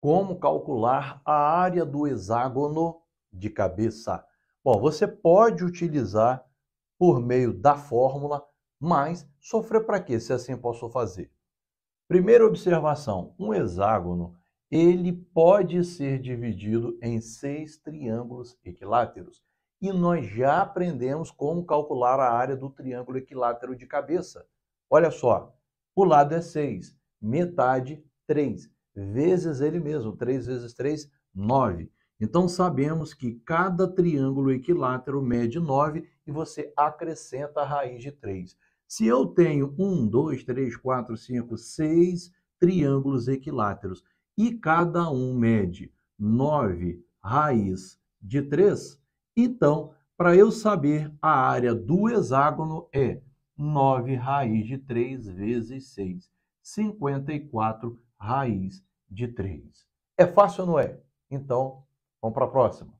Como calcular a área do hexágono de cabeça? Bom, você pode utilizar por meio da fórmula, mas sofrer para quê, se assim posso fazer? Primeira observação, um hexágono, ele pode ser dividido em seis triângulos equiláteros. E nós já aprendemos como calcular a área do triângulo equilátero de cabeça. Olha só, o lado é 6, metade 3 vezes ele mesmo. 3 vezes 3, 9. Então sabemos que cada triângulo equilátero mede 9 e você acrescenta a raiz de 3. Se eu tenho 1, 2, 3, 4, 5, 6 triângulos equiláteros e cada um mede 9 raiz de 3, então, para eu saber a área do hexágono é 9 raiz de 3 vezes 6, 54 raiz de 3. É fácil ou não é? Então, vamos para a próxima.